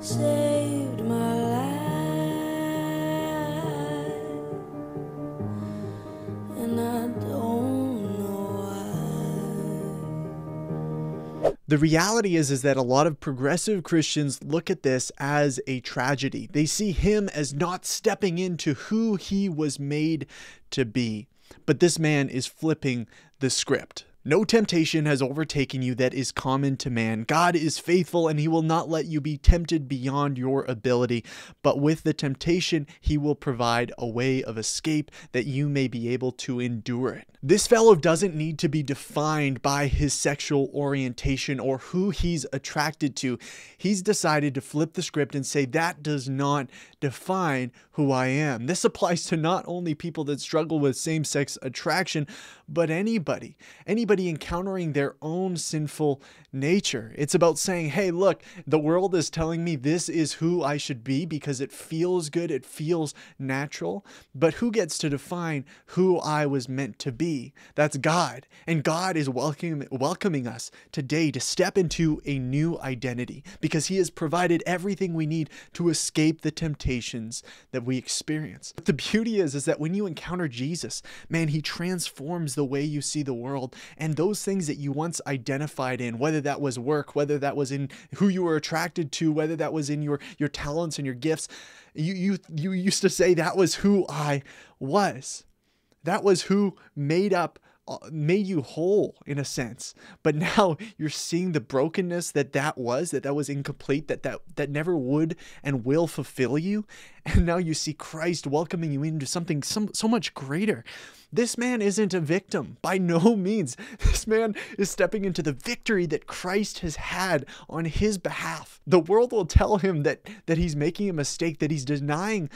saved my life, The reality is, is that a lot of progressive Christians look at this as a tragedy. They see him as not stepping into who he was made to be. But this man is flipping the script. No temptation has overtaken you that is common to man. God is faithful and he will not let you be tempted beyond your ability. But with the temptation, he will provide a way of escape that you may be able to endure it. This fellow doesn't need to be defined by his sexual orientation or who he's attracted to. He's decided to flip the script and say, that does not define who I am. This applies to not only people that struggle with same sex attraction, but anybody, anybody encountering their own sinful nature. It's about saying, hey, look, the world is telling me this is who I should be because it feels good, it feels natural, but who gets to define who I was meant to be? that's God. And God is welcome, welcoming us today to step into a new identity because He has provided everything we need to escape the temptations that we experience. But the beauty is, is that when you encounter Jesus, man, He transforms the way you see the world and those things that you once identified in, whether that was work, whether that was in who you were attracted to, whether that was in your, your talents and your gifts. You, you, you used to say that was who I was. That was who made up uh, made you whole in a sense but now you're seeing the brokenness that that was that that was incomplete that that that never would and will fulfill you and now you see Christ welcoming you into something some, so much greater. This man isn't a victim by no means. This man is stepping into the victory that Christ has had on his behalf. The world will tell him that that he's making a mistake, that he's denying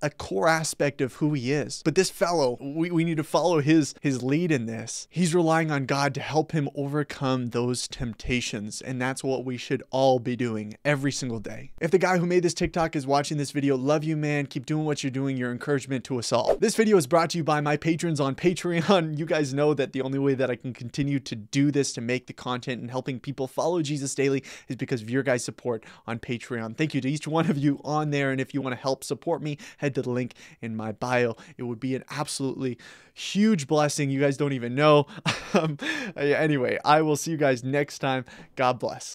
a core aspect of who he is. But this fellow, we, we need to follow his his lead in this. He's relying on God to help him overcome those temptations, and that's what we should all be doing every single day. If the guy who made this TikTok is watching this video, love you you, man. Keep doing what you're doing. Your encouragement to us all. This video is brought to you by my patrons on Patreon. You guys know that the only way that I can continue to do this, to make the content and helping people follow Jesus daily is because of your guys' support on Patreon. Thank you to each one of you on there. And if you want to help support me, head to the link in my bio. It would be an absolutely huge blessing. You guys don't even know. um, anyway, I will see you guys next time. God bless.